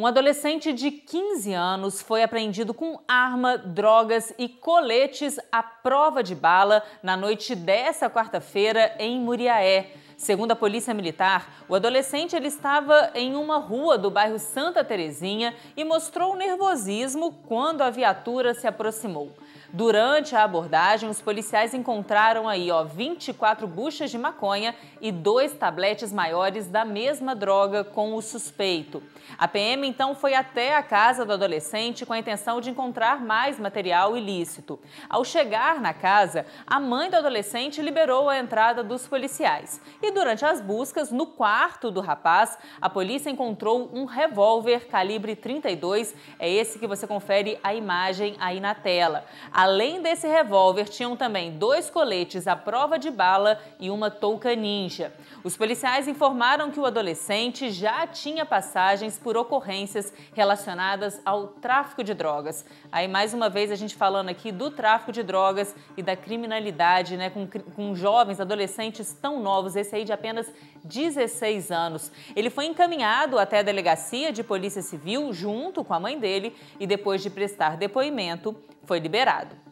Um adolescente de 15 anos foi apreendido com arma, drogas e coletes à prova de bala na noite desta quarta-feira em Muriaé. Segundo a Polícia Militar, o adolescente ele estava em uma rua do bairro Santa Terezinha e mostrou nervosismo quando a viatura se aproximou. Durante a abordagem, os policiais encontraram aí, ó, 24 buchas de maconha e dois tabletes maiores da mesma droga com o suspeito. A PM então foi até a casa do adolescente com a intenção de encontrar mais material ilícito. Ao chegar na casa, a mãe do adolescente liberou a entrada dos policiais e durante as buscas no quarto do rapaz, a polícia encontrou um revólver calibre 32. É esse que você confere a imagem aí na tela. Além desse revólver, tinham também dois coletes à prova de bala e uma touca ninja. Os policiais informaram que o adolescente já tinha passagens por ocorrências relacionadas ao tráfico de drogas. Aí, mais uma vez, a gente falando aqui do tráfico de drogas e da criminalidade, né, com, com jovens, adolescentes tão novos. Esse aí aí de apenas 16 anos. Ele foi encaminhado até a delegacia de Polícia Civil junto com a mãe dele e depois de prestar depoimento, foi liberado.